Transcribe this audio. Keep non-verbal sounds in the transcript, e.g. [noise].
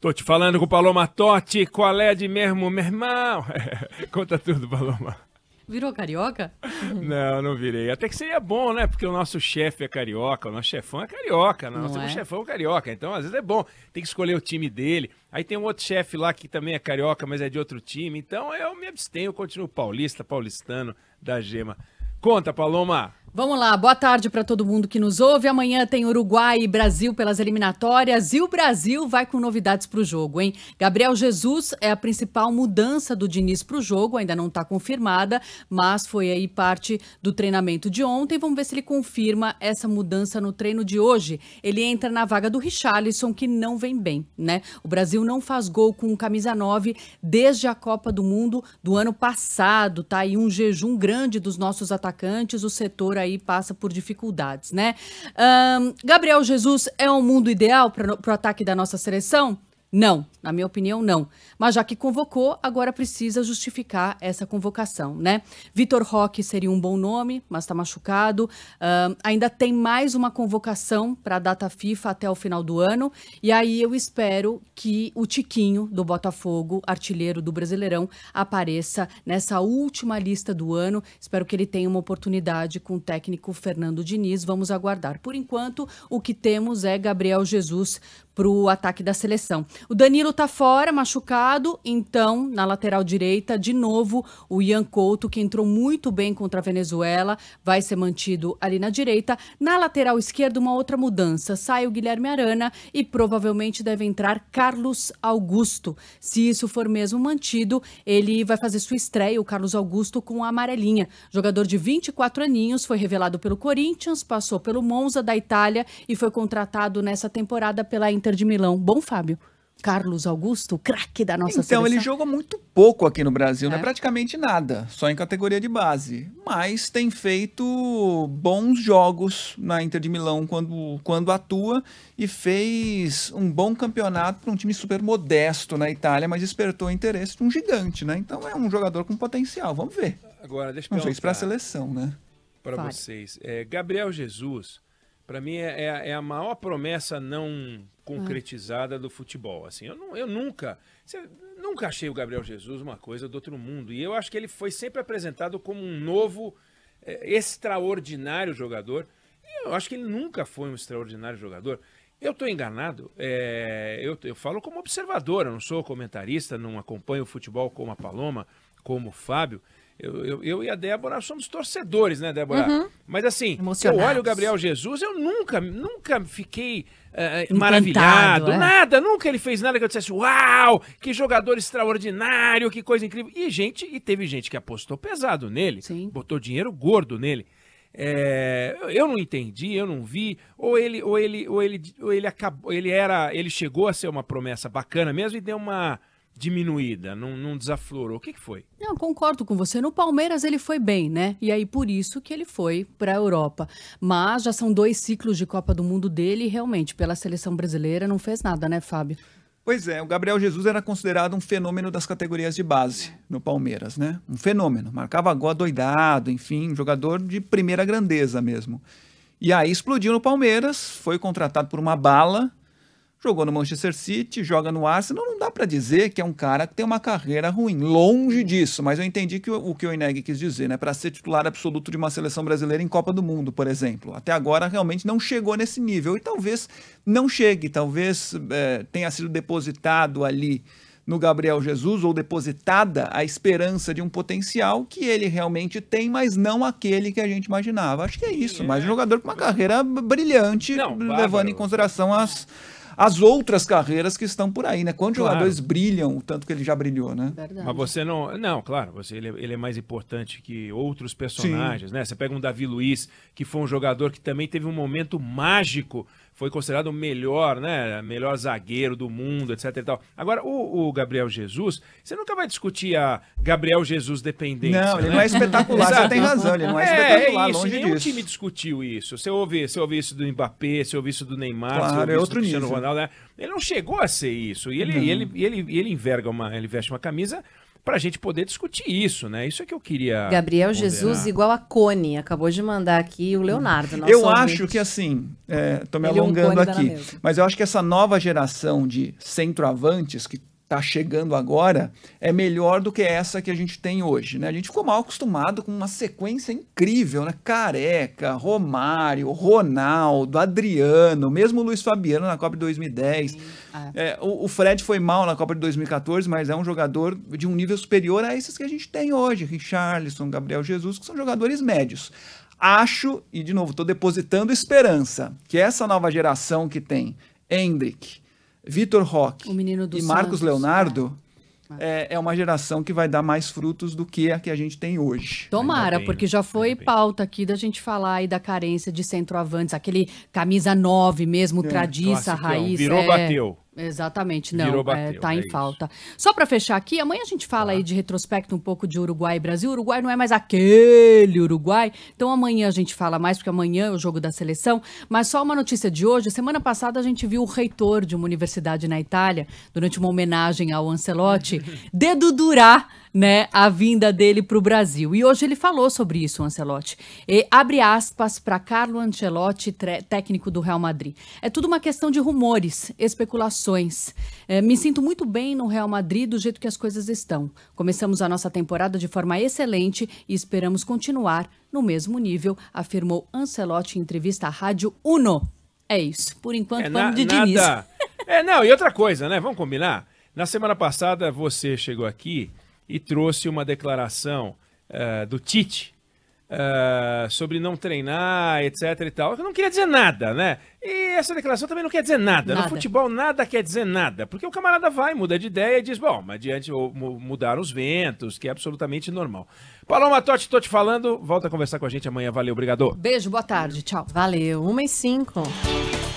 Tô te falando com o Paloma Totti, qual é de mesmo, meu irmão? [laughs] Conta tudo, Paloma. Virou carioca? Não, não virei. Até que seria bom, né? Porque o nosso chefe é carioca, o nosso chefão é carioca. Né? Nós não temos é? um chefão carioca, então às vezes é bom. Tem que escolher o time dele. Aí tem um outro chefe lá que também é carioca, mas é de outro time. Então eu me abstenho, continuo paulista, paulistano da gema. Conta, Paloma. Vamos lá, boa tarde para todo mundo que nos ouve. Amanhã tem Uruguai e Brasil pelas eliminatórias e o Brasil vai com novidades para o jogo, hein? Gabriel Jesus é a principal mudança do Diniz para o jogo, ainda não está confirmada, mas foi aí parte do treinamento de ontem. Vamos ver se ele confirma essa mudança no treino de hoje. Ele entra na vaga do Richarlison, que não vem bem, né? O Brasil não faz gol com camisa 9 desde a Copa do Mundo do ano passado, tá? E um jejum grande dos nossos atacantes, o setor aí passa por dificuldades, né? Um, Gabriel Jesus é um mundo ideal para o ataque da nossa seleção? Não, na minha opinião, não. Mas já que convocou, agora precisa justificar essa convocação, né? Vitor Roque seria um bom nome, mas está machucado. Uh, ainda tem mais uma convocação para a data FIFA até o final do ano. E aí eu espero que o Tiquinho do Botafogo, artilheiro do Brasileirão, apareça nessa última lista do ano. Espero que ele tenha uma oportunidade com o técnico Fernando Diniz. Vamos aguardar. Por enquanto, o que temos é Gabriel Jesus para o ataque da seleção. O Danilo tá fora, machucado. Então, na lateral direita, de novo, o Ian Couto, que entrou muito bem contra a Venezuela, vai ser mantido ali na direita. Na lateral esquerda, uma outra mudança. Sai o Guilherme Arana e provavelmente deve entrar Carlos Augusto. Se isso for mesmo mantido, ele vai fazer sua estreia, o Carlos Augusto, com a amarelinha. Jogador de 24 aninhos, foi revelado pelo Corinthians, passou pelo Monza da Itália e foi contratado nessa temporada pela Inter de Milão. Bom, Fábio. Carlos Augusto, craque da nossa então, seleção. Então, ele joga muito pouco aqui no Brasil, é. Né? não é praticamente nada, só em categoria de base. Mas tem feito bons jogos na Inter de Milão quando, quando atua e fez um bom campeonato para um time super modesto na Itália, mas despertou interesse de um gigante, né? Então é um jogador com potencial, vamos ver. Agora, deixa eu Não para a seleção, né? Para vocês. É, Gabriel Jesus para mim é, é, é, a maior promessa não concretizada do futebol. Assim, eu, não, eu nunca, nunca achei o Gabriel Jesus uma coisa do outro mundo. E eu acho que ele foi sempre apresentado como um novo, é, extraordinário jogador. E eu acho que ele nunca foi um extraordinário jogador. Eu estou enganado. É, eu, eu falo como observador, eu não sou comentarista, não acompanho o futebol como a Paloma, como o Fábio. Eu, eu, eu, e a Débora somos torcedores, né, Débora? Uhum. Mas assim, eu olho o Gabriel Jesus, eu nunca, nunca fiquei eh, eh, maravilhado. É. Nada, nunca ele fez nada que eu dissesse, uau, que jogador extraordinário, que coisa incrível. E gente, e teve gente que apostou pesado nele, Sim. botou dinheiro gordo nele. É, eu não entendi, eu não vi, ou ele, ou ele, ou ele, ou ele acabou, ele era, ele chegou a ser uma promessa bacana mesmo e deu uma diminuída, não, não desaflorou. O que, que foi? Não, concordo com você. No Palmeiras ele foi bem, né? E aí por isso que ele foi para a Europa. Mas já são dois ciclos de Copa do Mundo dele e realmente pela seleção brasileira não fez nada, né, Fábio? Pois é, o Gabriel Jesus era considerado um fenômeno das categorias de base no Palmeiras, né? Um fenômeno, marcava gol doidado, enfim, jogador de primeira grandeza mesmo. E aí explodiu no Palmeiras, foi contratado por uma bala, Jogou no Manchester City, joga no Arsenal, não dá para dizer que é um cara que tem uma carreira ruim, longe disso, mas eu entendi que o, o que o Ineg quis dizer, né, para ser titular absoluto de uma seleção brasileira em Copa do Mundo, por exemplo. Até agora realmente não chegou nesse nível e talvez não chegue, talvez é, tenha sido depositado ali no Gabriel Jesus ou depositada a esperança de um potencial que ele realmente tem, mas não aquele que a gente imaginava. Acho que é isso, é. mas um jogador com uma carreira brilhante, não, levando em consideração as, as outras carreiras que estão por aí, né? Quantos claro. jogadores brilham o tanto que ele já brilhou, né? Verdade. Mas você não. Não, claro, você, ele, é, ele é mais importante que outros personagens, Sim. né? Você pega um Davi Luiz, que foi um jogador que também teve um momento mágico foi considerado o melhor, né? Melhor zagueiro do mundo, etc e tal. Agora, o, o Gabriel Jesus, você nunca vai discutir a Gabriel Jesus dependência. Não, ele né? não é espetacular, você tem razão, ele não é, é espetacular, é isso, longe nenhum disso. time discutiu isso. Você ouve, você ouve isso do Mbappé, você ouve isso do Neymar, claro, você ouve é outro isso do Cristiano nível. Ronaldo tal, né? Ele não chegou a ser isso. E ele, e uhum. ele, e ele, e ele enverga uma. Ele veste uma camisa para a gente poder discutir isso, né? Isso é que eu queria. Gabriel ponderar. Jesus igual a Cone, acabou de mandar aqui o Leonardo. Nosso eu ouvinte. acho que assim, estou é, me Ele alongando é um aqui, mas eu acho que essa nova geração de centroavantes que está chegando agora é melhor do que essa que a gente tem hoje, né? A gente ficou mal acostumado com uma sequência incrível, né? Careca, Romário, Ronaldo, Adriano, mesmo Luiz Fabiano na Copa de 2010. É. é, o, o, Fred foi mal na Copa de 2014, mas é um jogador de um nível superior a esses que a gente tem hoje, Richarlison, Gabriel Jesus, que são jogadores médios. Acho, e de novo, estou depositando esperança, que essa nova geração que tem Hendrick, Vitor Roque e Santos. Marcos Leonardo. É. é, é, uma geração que vai dar mais frutos do que a que a gente tem hoje. Tomara, bem, porque já foi pauta aqui da gente falar aí da carência de centroavantes, aquele camisa 9 mesmo, é, tradiça, raiz. Virou, é... bateu. Exatamente, não. Virou, é, bateu, tá é, tá é em isso. falta. Só para fechar aqui, amanhã a gente fala tá. aí de retrospecto um pouco de Uruguai e Brasil. O Uruguai não é mais aquele Uruguai. Então amanhã a gente fala mais, porque amanhã é o jogo da seleção. Mas só uma notícia de hoje: semana passada a gente viu o reitor de uma universidade na Itália, durante uma homenagem ao Ancelotti, [laughs] dedudurar né, a vinda dele para o Brasil. E hoje ele falou sobre isso, Ancelotti. E abre aspas para Carlo Ancelotti, técnico do Real Madrid. É tudo uma questão de rumores, especulações. É, me sinto muito bem no Real Madrid do jeito que as coisas estão. Começamos a nossa temporada de forma excelente e esperamos continuar no mesmo nível, afirmou Ancelotti em entrevista à Rádio Uno. É isso. Por enquanto, é vamos de nada. Diniz. É, não, e outra coisa, né? Vamos combinar? Na semana passada você chegou aqui e trouxe uma declaração uh, do Tite uh, sobre não treinar, etc e tal. Eu não queria dizer nada, né? E essa declaração também não quer dizer nada. nada. No futebol nada quer dizer nada, porque o camarada vai, muda de ideia e diz, bom, mas adiante mudaram os ventos, que é absolutamente normal. Paloma Totti, tô te falando, volta a conversar com a gente amanhã. Valeu, obrigado. Beijo, boa tarde, tchau. Valeu, uma e cinco.